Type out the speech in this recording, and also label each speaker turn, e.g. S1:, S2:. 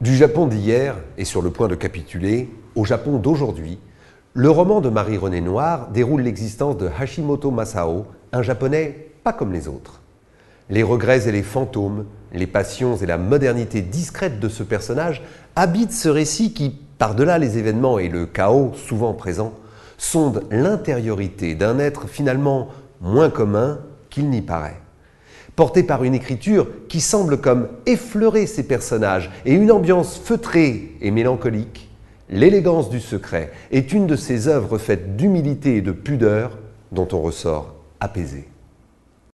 S1: Du Japon d'hier et sur le point de capituler au Japon d'aujourd'hui. Le roman de Marie-Renée Noir déroule l'existence de Hashimoto Masao, un japonais pas comme les autres. Les regrets et les fantômes, les passions et la modernité discrète de ce personnage habitent ce récit qui, par-delà les événements et le chaos souvent présents, sonde l'intériorité d'un être finalement moins commun qu'il n'y paraît. Portée par une écriture qui semble comme effleurer ses personnages et une ambiance feutrée et mélancolique, L'élégance du secret est une de ces œuvres faites d'humilité et de pudeur dont on ressort apaisé.